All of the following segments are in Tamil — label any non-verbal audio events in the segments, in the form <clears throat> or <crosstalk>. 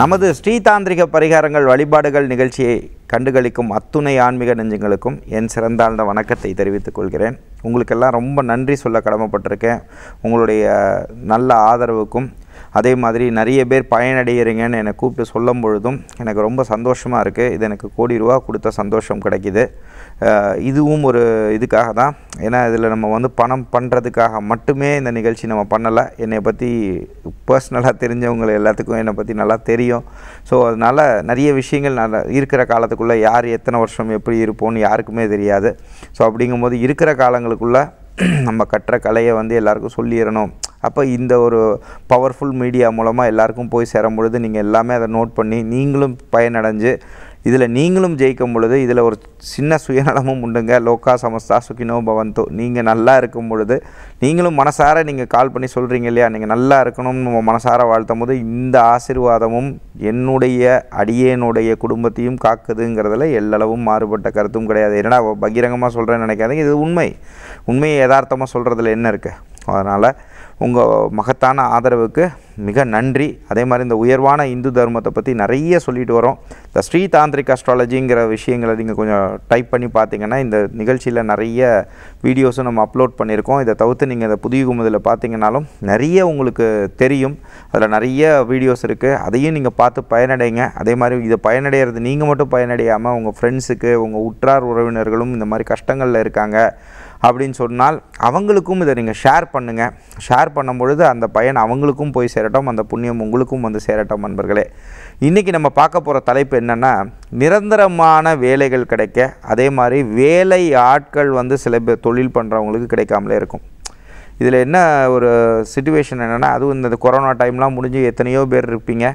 நமது தாந்திரிக பரிகாரங்கள் வழிபாடுகள் நிகழ்ச்சியை கண்டுகளிக்கும் அத்துணை ஆன்மீக நெஞ்சங்களுக்கும் என் சிறந்தாழ்ந்த வணக்கத்தை தெரிவித்துக் கொள்கிறேன் உங்களுக்கெல்லாம் ரொம்ப நன்றி சொல்ல கடமைப்பட்டிருக்கேன் உங்களுடைய நல்ல ஆதரவுக்கும் அதே மாதிரி நிறைய பேர் பயனடைகிறீங்கன்னு என்னை கூப்பிட்டு சொல்லும் பொழுதும் எனக்கு ரொம்ப சந்தோஷமாக இருக்குது இது எனக்கு கோடி ரூபா கொடுத்த சந்தோஷம் கிடைக்கிது இதுவும் ஒரு இதுக்காக தான் ஏன்னா இதில் நம்ம வந்து பணம் பண்ணுறதுக்காக மட்டுமே இந்த நிகழ்ச்சி நம்ம பண்ணலை என்னை பற்றி பர்சனலாக தெரிஞ்சவங்க எல்லாத்துக்கும் என்னை பற்றி நல்லா தெரியும் ஸோ அதனால் நிறைய விஷயங்கள் நல்லா இருக்கிற காலத்துக்குள்ளே யார் எத்தனை வருஷம் எப்படி இருப்போம்னு யாருக்குமே தெரியாது ஸோ அப்படிங்கும்போது இருக்கிற காலங்களுக்குள்ளே நம்ம கற்ற கலையை வந்து எல்லாருக்கும் சொல்லிடணும் அப்போ இந்த ஒரு பவர்ஃபுல் மீடியா மூலமாக எல்லாருக்கும் போய் சேரும் பொழுது நீங்கள் எல்லாமே அதை நோட் பண்ணி நீங்களும் பயனடைஞ்சு இதில் நீங்களும் ஜெயிக்கும் பொழுது இதில் ஒரு சின்ன சுயநலமும் உண்டுங்க லோக்கா சமஸ்தா சுக்கினோ பவந்தோ நீங்கள் நல்லா இருக்கும் பொழுது நீங்களும் மனசார நீங்கள் கால் பண்ணி சொல்கிறீங்க இல்லையா நீங்கள் நல்லா இருக்கணும்னு நம்ம மனசார வாழ்த்தும் போது இந்த ஆசிர்வாதமும் என்னுடைய அடியேனுடைய குடும்பத்தையும் காக்குதுங்கிறதுல எல்லளவும் மாறுபட்ட கருத்தும் கிடையாது என்னடா பகிரங்கமாக சொல்கிறேன்னு நினைக்காதீங்க இது உண்மை உண்மையை யதார்த்தமாக சொல்கிறதுல என்ன இருக்குது அதனால் உங்கள் மகத்தான ஆதரவுக்கு மிக நன்றி அதே மாதிரி இந்த உயர்வான இந்து தர்மத்தை பற்றி நிறைய சொல்லிட்டு வரோம் இந்த ஸ்ரீ தாந்திரிக் அஸ்ட்ராலஜிங்கிற விஷயங்களை நீங்கள் கொஞ்சம் டைப் பண்ணி பார்த்தீங்கன்னா இந்த நிகழ்ச்சியில் நிறைய வீடியோஸும் நம்ம அப்லோட் பண்ணியிருக்கோம் இதை தவிர்த்து நீங்கள் இதை புதிய குமுதில் பார்த்தீங்கன்னாலும் நிறைய உங்களுக்கு தெரியும் அதில் நிறைய வீடியோஸ் இருக்குது அதையும் நீங்கள் பார்த்து பயனடைங்க அதே மாதிரி இதை பயனடைகிறது நீங்கள் மட்டும் பயனடையாமல் உங்கள் ஃப்ரெண்ட்ஸுக்கு உங்கள் உற்றார் உறவினர்களும் இந்த மாதிரி கஷ்டங்களில் இருக்காங்க அப்படின்னு சொன்னால் அவங்களுக்கும் இதை நீங்கள் ஷேர் பண்ணுங்கள் ஷேர் பண்ணும் பொழுது அந்த பயன் அவங்களுக்கும் போய் சேரட்டும் அந்த புண்ணியம் உங்களுக்கும் வந்து சேரட்டும் நண்பர்களே இன்றைக்கி நம்ம பார்க்க போகிற தலைப்பு என்னென்னா நிரந்தரமான வேலைகள் கிடைக்க அதே மாதிரி வேலை ஆட்கள் வந்து சில பேர் தொழில் பண்ணுறவங்களுக்கு கிடைக்காமலே இருக்கும் இதில் என்ன ஒரு சுச்சுவேஷன் என்னென்னா அதுவும் இந்த கொரோனா டைம்லாம் முடிஞ்சு எத்தனையோ பேர் இருப்பீங்க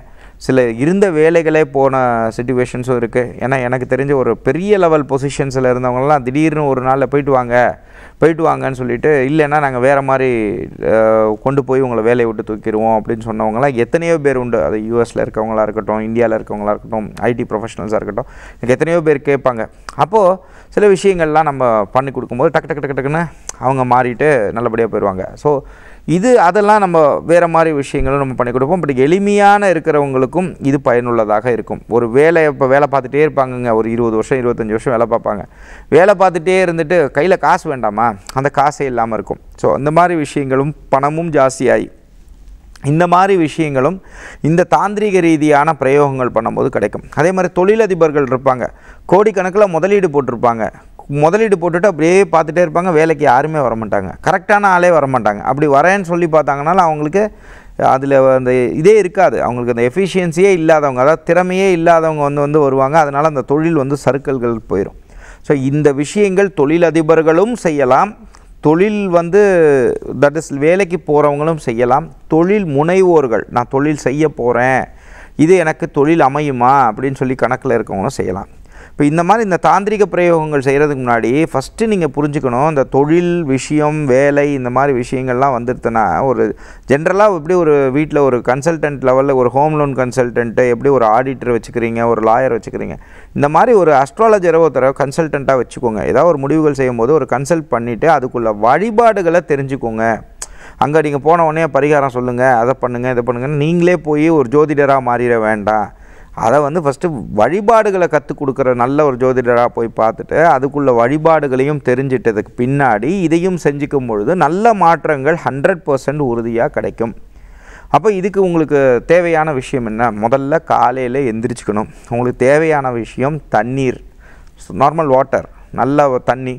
சில இருந்த வேலைகளே போன சுச்சுவேஷன்ஸும் இருக்குது ஏன்னா எனக்கு தெரிஞ்ச ஒரு பெரிய லெவல் பொசிஷன்ஸில் இருந்தவங்களாம் திடீர்னு ஒரு நாளில் போயிட்டு வாங்க போயிட்டு வாங்கன்னு சொல்லிட்டு இல்லைன்னா நாங்கள் வேறு மாதிரி கொண்டு போய் உங்களை வேலையை விட்டு தூக்கிடுவோம் அப்படின்னு சொன்னவங்களாம் எத்தனையோ பேர் உண்டு அது யூஎஸில் இருக்கவங்களாக இருக்கட்டும் இந்தியாவில் இருக்கவங்களாக இருக்கட்டும் ஐடி ப்ரொஃபஷனல்ஸாக இருக்கட்டும் எனக்கு எத்தனையோ பேர் கேட்பாங்க அப்போது சில விஷயங்கள்லாம் நம்ம பண்ணி கொடுக்கும்போது டக்கு டக்கு டக்கு டக்குன்னு அவங்க மாறிட்டு நல்லபடியாக போயிடுவாங்க ஸோ இது அதெல்லாம் நம்ம வேறு மாதிரி விஷயங்களும் நம்ம பண்ணி கொடுப்போம் பட் எளிமையான இருக்கிறவங்களுக்கும் இது பயனுள்ளதாக இருக்கும் ஒரு வேலை இப்போ வேலை பார்த்துட்டே இருப்பாங்கங்க ஒரு இருபது வருஷம் இருபத்தஞ்சி வருஷம் வேலை பார்ப்பாங்க வேலை பார்த்துட்டே இருந்துட்டு கையில் காசு வேண்டாமா அந்த காசே இல்லாமல் இருக்கும் ஸோ அந்த மாதிரி விஷயங்களும் பணமும் ஜாஸ்தியாகி இந்த மாதிரி விஷயங்களும் இந்த தாந்திரிக ரீதியான பிரயோகங்கள் பண்ணும்போது கிடைக்கும் அதே மாதிரி தொழிலதிபர்கள் இருப்பாங்க கோடிக்கணக்கில் முதலீடு போட்டிருப்பாங்க முதலீடு போட்டுட்டு அப்படியே பார்த்துட்டே இருப்பாங்க வேலைக்கு யாருமே வர மாட்டாங்க கரெக்டான ஆளே வர மாட்டாங்க அப்படி வரேன்னு சொல்லி பார்த்தாங்கனாலும் அவங்களுக்கு அதில் அந்த இதே இருக்காது அவங்களுக்கு அந்த எஃபிஷியன்சியே இல்லாதவங்க அதாவது திறமையே இல்லாதவங்க வந்து வந்து வருவாங்க அதனால் அந்த தொழில் வந்து சருக்கல்கள் போயிடும் ஸோ இந்த விஷயங்கள் தொழிலதிபர்களும் செய்யலாம் தொழில் வந்து தட் இஸ் வேலைக்கு போகிறவங்களும் செய்யலாம் தொழில் முனைவோர்கள் நான் தொழில் செய்ய போகிறேன் இது எனக்கு தொழில் அமையுமா அப்படின்னு சொல்லி கணக்கில் இருக்கவங்களும் செய்யலாம் இப்போ இந்த மாதிரி இந்த தாந்திரிக பிரயோகங்கள் செய்கிறதுக்கு முன்னாடி ஃபஸ்ட்டு நீங்கள் புரிஞ்சுக்கணும் இந்த தொழில் விஷயம் வேலை இந்த மாதிரி விஷயங்கள்லாம் வந்துடுதுன்னா ஒரு ஜென்ரலாக எப்படி ஒரு வீட்டில் ஒரு கன்சல்டன்ட் லெவலில் ஒரு ஹோம் லோன் கன்சல்டன்ட்டு எப்படி ஒரு ஆடிட்டர் வச்சுக்கிறீங்க ஒரு லாயர் வச்சுக்கிறீங்க இந்த மாதிரி ஒரு அஸ்ட்ராலஜரை ஒருத்தர கன்சல்டண்ட்டாக வச்சுக்கோங்க ஏதாவது ஒரு முடிவுகள் செய்யும்போது ஒரு கன்சல்ட் பண்ணிவிட்டு அதுக்குள்ள வழிபாடுகளை தெரிஞ்சுக்கோங்க அங்கே நீங்கள் போன உடனே பரிகாரம் சொல்லுங்கள் அதை பண்ணுங்கள் இதை பண்ணுங்கன்னு நீங்களே போய் ஒரு ஜோதிடராக மாறிட வேண்டாம் அதை வந்து ஃபஸ்ட்டு வழிபாடுகளை கற்றுக் கொடுக்குற நல்ல ஒரு ஜோதிடராக போய் பார்த்துட்டு அதுக்குள்ள வழிபாடுகளையும் தெரிஞ்சிட்டதுக்கு பின்னாடி இதையும் செஞ்சுக்கும் பொழுது நல்ல மாற்றங்கள் ஹண்ட்ரட் பர்சன்ட் உறுதியாக கிடைக்கும் அப்போ இதுக்கு உங்களுக்கு தேவையான விஷயம் என்ன முதல்ல காலையில் எந்திரிச்சுக்கணும் உங்களுக்கு தேவையான விஷயம் தண்ணீர் நார்மல் வாட்டர் நல்ல தண்ணி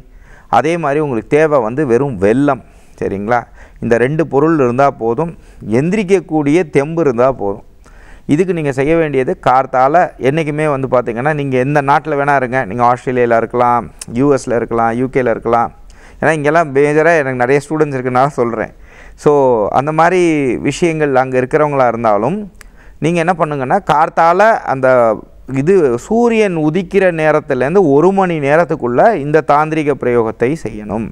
அதே மாதிரி உங்களுக்கு தேவை வந்து வெறும் வெள்ளம் சரிங்களா இந்த ரெண்டு பொருள் இருந்தால் போதும் எந்திரிக்கக்கூடிய தெம்பு இருந்தால் போதும் இதுக்கு நீங்கள் செய்ய வேண்டியது கார்த்தால் என்றைக்குமே வந்து பார்த்திங்கன்னா நீங்கள் எந்த நாட்டில் வேணால் இருங்க நீங்கள் ஆஸ்திரேலியாவில் இருக்கலாம் யூஎஸில் இருக்கலாம் யூகேயில் இருக்கலாம் ஏன்னா இங்கெல்லாம் மேஜராக எனக்கு நிறைய ஸ்டூடெண்ட்ஸ் இருக்குனால சொல்கிறேன் ஸோ அந்த மாதிரி விஷயங்கள் அங்கே இருக்கிறவங்களா இருந்தாலும் நீங்கள் என்ன பண்ணுங்கன்னா கார்த்தால் அந்த இது சூரியன் உதிக்கிற நேரத்துலேருந்து ஒரு மணி நேரத்துக்குள்ளே இந்த தாந்திரிக பிரயோகத்தை செய்யணும்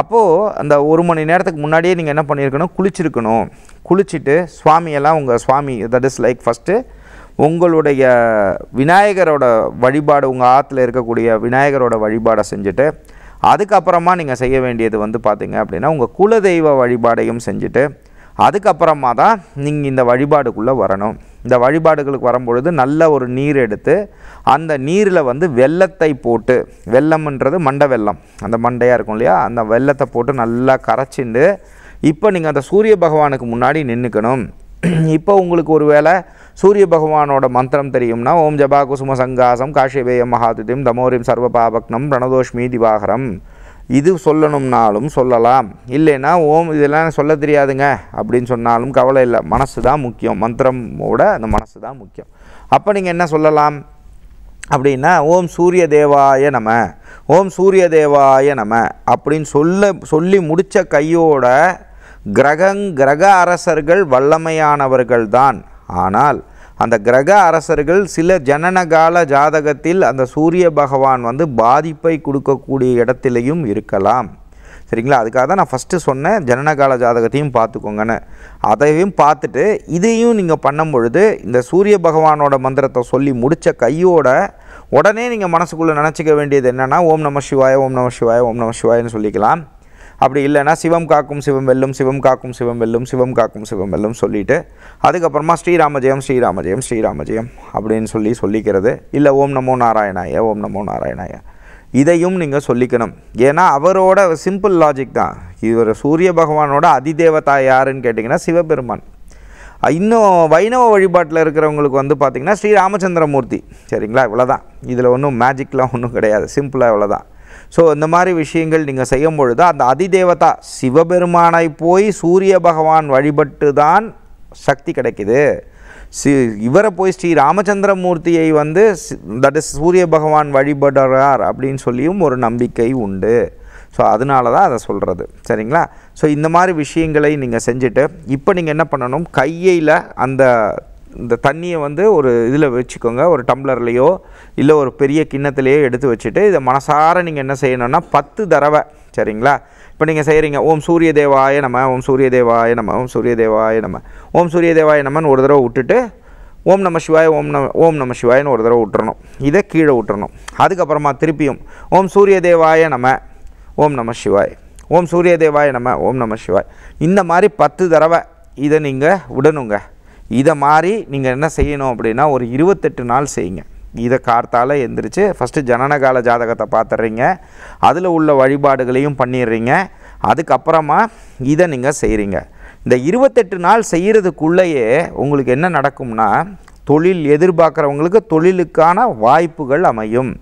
அப்போது அந்த ஒரு மணி நேரத்துக்கு முன்னாடியே நீங்கள் என்ன பண்ணியிருக்கணும் குளிச்சிருக்கணும் குளிச்சுட்டு சுவாமியெல்லாம் உங்கள் சுவாமி தட் இஸ் லைக் ஃபஸ்ட்டு உங்களுடைய விநாயகரோட வழிபாடு உங்கள் ஆற்றுல இருக்கக்கூடிய விநாயகரோட வழிபாடை செஞ்சுட்டு அதுக்கப்புறமா நீங்கள் செய்ய வேண்டியது வந்து பார்த்திங்க அப்படின்னா உங்கள் குலதெய்வ வழிபாடையும் செஞ்சுட்டு அதுக்கப்புறமா தான் நீங்கள் இந்த வழிபாடுக்குள்ளே வரணும் இந்த வழிபாடுகளுக்கு வரும்பொழுது நல்ல ஒரு நீர் எடுத்து அந்த நீரில் வந்து வெள்ளத்தை போட்டு வெள்ளம்ன்றது மண்டை வெள்ளம் அந்த மண்டையாக இருக்கும் இல்லையா அந்த வெள்ளத்தை போட்டு நல்லா கரைச்சிண்டு இப்போ நீங்கள் அந்த சூரிய பகவானுக்கு முன்னாடி நின்றுக்கணும் <clears throat> இப்போ உங்களுக்கு ஒரு வேளை சூரிய பகவானோட மந்திரம் தெரியும்னா ஓம் ஜபா குசும சங்காசம் காஷிபேயம் மகாதுதிம் தமோரிம் சர்வபாபக்னம் பிரணதோஷ்மி திவாகரம் இது சொல்லணும்னாலும் சொல்லலாம் இல்லைன்னா ஓம் இதெல்லாம் சொல்ல தெரியாதுங்க அப்படின்னு சொன்னாலும் கவலை இல்லை மனசு தான் முக்கியம் மந்திரமோட அந்த மனசு தான் முக்கியம் அப்போ நீங்கள் என்ன சொல்லலாம் அப்படின்னா ஓம் சூரிய தேவாய நம ஓம் சூரிய தேவாய நம அப்படின்னு சொல்ல சொல்லி முடித்த கையோட கிரகங் கிரக அரசர்கள் வல்லமையானவர்கள்தான் ஆனால் அந்த கிரக அரசர்கள் சில ஜனனகால ஜாதகத்தில் அந்த சூரிய பகவான் வந்து பாதிப்பை கொடுக்கக்கூடிய இடத்திலையும் இருக்கலாம் சரிங்களா அதுக்காக தான் நான் ஃபஸ்ட்டு சொன்னேன் ஜனனகால ஜாதகத்தையும் பார்த்துக்கோங்கன்னு அதையும் பார்த்துட்டு இதையும் நீங்கள் பண்ணும் பொழுது இந்த சூரிய பகவானோட மந்திரத்தை சொல்லி முடித்த கையோட உடனே நீங்கள் மனசுக்குள்ளே நினச்சிக்க வேண்டியது என்னென்னா ஓம் நம சிவாய ஓம் நம சிவாய ஓம் நம சிவாயன்னு சொல்லிக்கலாம் அப்படி இல்லைனா சிவம் காக்கும் சிவம் வெல்லும் சிவம் காக்கும் சிவம் வெல்லும் சிவம் காக்கும் சிவம் வெல்லும் சொல்லிவிட்டு அதுக்கப்புறமா ஸ்ரீராம ஜெயம் ஸ்ரீராம ஜெயம் ஸ்ரீராம ஜெயம் அப்படின்னு சொல்லி சொல்லிக்கிறது இல்லை ஓம் நமோ நாராயணாய ஓம் நமோ நாராயணாய இதையும் நீங்கள் சொல்லிக்கணும் ஏன்னா அவரோட சிம்பிள் லாஜிக் தான் இவர் சூரிய பகவானோட அதிதேவதா யாருன்னு கேட்டிங்கன்னா சிவபெருமான் இன்னும் வைணவ வழிபாட்டில் இருக்கிறவங்களுக்கு வந்து பார்த்திங்கன்னா ஸ்ரீ ராமச்சந்திரமூர்த்தி சரிங்களா இவ்வளோதான் இதில் ஒன்றும் மேஜிக்லாம் ஒன்றும் கிடையாது சிம்பிளாக இவ்வளோதான் ஸோ இந்த மாதிரி விஷயங்கள் நீங்கள் செய்யும் பொழுது அந்த அதிதேவதா சிவபெருமானை போய் சூரிய பகவான் வழிபட்டு தான் சக்தி கிடைக்குது சி இவரை போய் ஸ்ரீ ராமச்சந்திரமூர்த்தியை வந்து தட் இஸ் சூரிய பகவான் வழிபடுறார் அப்படின்னு சொல்லியும் ஒரு நம்பிக்கை உண்டு ஸோ அதனால தான் அதை சொல்கிறது சரிங்களா ஸோ இந்த மாதிரி விஷயங்களை நீங்கள் செஞ்சுட்டு இப்போ நீங்கள் என்ன பண்ணணும் கையில் அந்த இந்த தண்ணியை வந்து ஒரு இதில் வச்சுக்கோங்க ஒரு டம்ளர்லேயோ இல்லை ஒரு பெரிய கிண்ணத்துலேயோ எடுத்து வச்சுட்டு இதை மனசார நீங்கள் என்ன செய்யணும்னா பத்து தடவை சரிங்களா இப்போ நீங்கள் செய்கிறீங்க ஓம் சூரிய தேவாய நம்ம ஓம் சூரிய தேவாய நம்ம ஓம் சூரிய தேவாய நம்ம ஓம் சூரிய தேவாய நம்மன்னு ஒரு தடவை விட்டுட்டு ஓம் நம சிவாய் ஓம் நம ஓம் நம சிவாய்னு ஒரு தடவை விட்டுறணும் இதை கீழே விட்டுறணும் அதுக்கப்புறமா திருப்பியும் ஓம் சூரிய தேவாய நம்ம ஓம் நம சிவாய் ஓம் சூரிய தேவாய நம்ம ஓம் நம சிவாய் இந்த மாதிரி பத்து தடவை இதை நீங்கள் விடணுங்க இதை மாதிரி நீங்கள் என்ன செய்யணும் அப்படின்னா ஒரு இருபத்தெட்டு நாள் செய்யுங்க இதை கார்த்தால் எந்திரிச்சு ஃபஸ்ட்டு ஜனனகால ஜாதகத்தை பார்த்துட்றீங்க அதில் உள்ள வழிபாடுகளையும் பண்ணிடுறீங்க அதுக்கப்புறமா இதை நீங்கள் செய்கிறீங்க இந்த இருபத்தெட்டு நாள் செய்கிறதுக்குள்ளேயே உங்களுக்கு என்ன நடக்கும்னா தொழில் எதிர்பார்க்குறவங்களுக்கு தொழிலுக்கான வாய்ப்புகள் அமையும்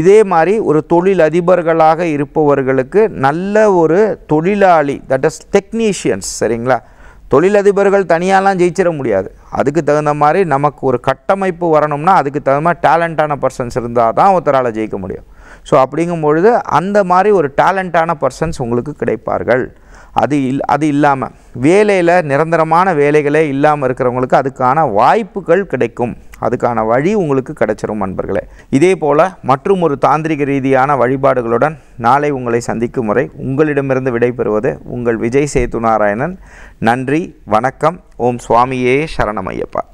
இதே மாதிரி ஒரு தொழில் அதிபர்களாக இருப்பவர்களுக்கு நல்ல ஒரு தொழிலாளி தட் இஸ் டெக்னீஷியன்ஸ் சரிங்களா தொழிலதிபர்கள் தனியாலாம் ஜெயிச்சிட முடியாது அதுக்கு தகுந்த மாதிரி நமக்கு ஒரு கட்டமைப்பு வரணும்னா அதுக்கு தகுந்த மாதிரி டேலண்ட்டான பர்சன்ஸ் இருந்தால் தான் ஒருத்தரால் ஜெயிக்க முடியும் ஸோ அப்படிங்கும் பொழுது அந்த மாதிரி ஒரு டேலண்ட்டான பர்சன்ஸ் உங்களுக்கு கிடைப்பார்கள் அது இல் அது இல்லாமல் வேலையில் நிரந்தரமான வேலைகளே இல்லாமல் இருக்கிறவங்களுக்கு அதுக்கான வாய்ப்புகள் கிடைக்கும் அதுக்கான வழி உங்களுக்கு கிடைச்சிரும் நண்பர்களே இதே போல் மற்றும் ஒரு தாந்திரிக ரீதியான வழிபாடுகளுடன் நாளை உங்களை சந்திக்கும் முறை உங்களிடமிருந்து விடைபெறுவது உங்கள் விஜய் சேத்து நாராயணன் நன்றி வணக்கம் ஓம் சுவாமியே சரணமையப்பா